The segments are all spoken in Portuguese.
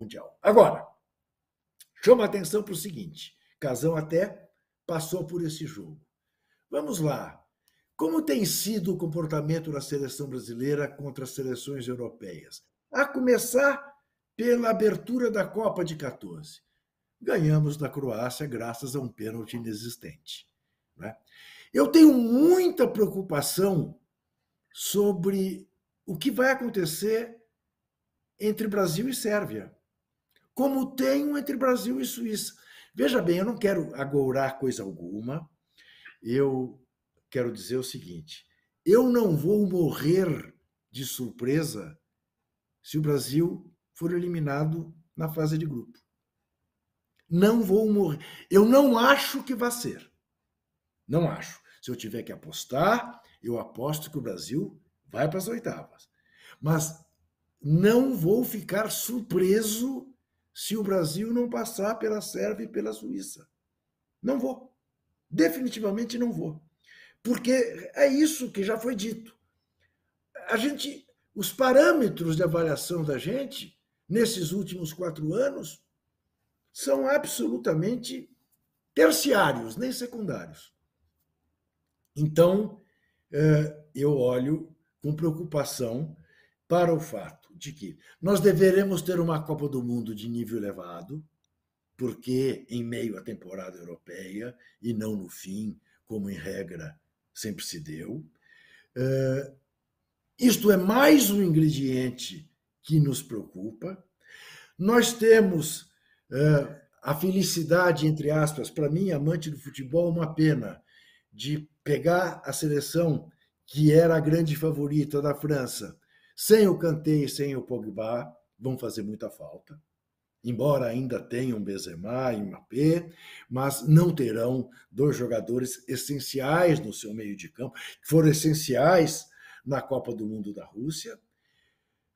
mundial. Agora, chama atenção para o seguinte: Casão até passou por esse jogo. Vamos lá. Como tem sido o comportamento da seleção brasileira contra as seleções europeias? A começar pela abertura da Copa de 14. Ganhamos da Croácia graças a um pênalti inexistente. Né? Eu tenho muita preocupação sobre o que vai acontecer entre Brasil e Sérvia como tem um entre Brasil e Suíça. Veja bem, eu não quero agourar coisa alguma, eu quero dizer o seguinte: eu não vou morrer de surpresa se o Brasil for eliminado na fase de grupo. Não vou morrer. Eu não acho que vai ser. Não acho. Se eu tiver que apostar, eu aposto que o Brasil vai para as oitavas. Mas não vou ficar surpreso se o Brasil não passar pela Sérvia e pela Suíça. Não vou. Definitivamente não vou. Porque é isso que já foi dito. A gente, os parâmetros de avaliação da gente nesses últimos quatro anos são absolutamente terciários, nem secundários. Então, eh, eu olho com preocupação para o fato de que nós deveremos ter uma Copa do Mundo de nível elevado, porque em meio à temporada europeia e não no fim, como em regra sempre se deu. Eh, isto é mais um ingrediente que nos preocupa. Nós temos eh, a felicidade, entre aspas, para mim, amante do futebol, uma pena de pegar a seleção que era a grande favorita da França sem o Kanté e sem o Pogba, vão fazer muita falta. Embora ainda tenham Benzema e Mbappé, mas não terão dois jogadores essenciais no seu meio de campo, que foram essenciais na Copa do Mundo da Rússia.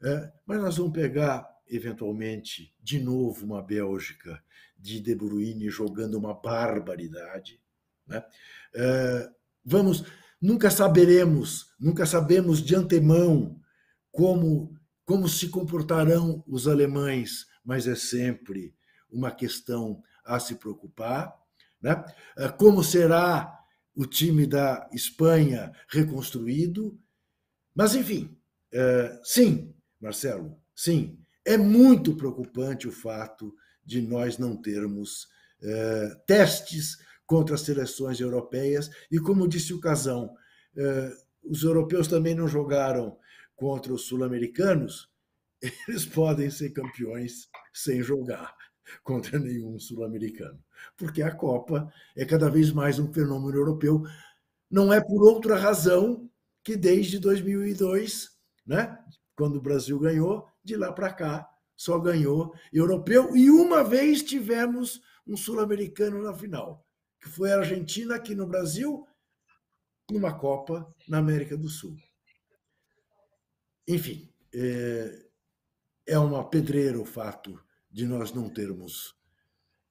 É, mas nós vamos pegar, eventualmente, de novo uma Bélgica de De Bruyne jogando uma barbaridade. Né? É, vamos, nunca saberemos, nunca sabemos de antemão como, como se comportarão os alemães, mas é sempre uma questão a se preocupar. Né? Ah, como será o time da Espanha reconstruído? Mas, enfim, é, sim, Marcelo, sim, é muito preocupante o fato de nós não termos é, testes contra as seleções europeias. E, como disse o Casão, é, os europeus também não jogaram contra os sul-americanos, eles podem ser campeões sem jogar contra nenhum sul-americano, porque a Copa é cada vez mais um fenômeno europeu. Não é por outra razão que desde 2002, né, quando o Brasil ganhou, de lá para cá só ganhou europeu e uma vez tivemos um sul-americano na final, que foi a Argentina aqui no Brasil, numa Copa na América do Sul. Enfim, é, é uma pedreira o fato de nós não termos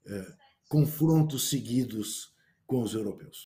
é, confrontos seguidos com os europeus.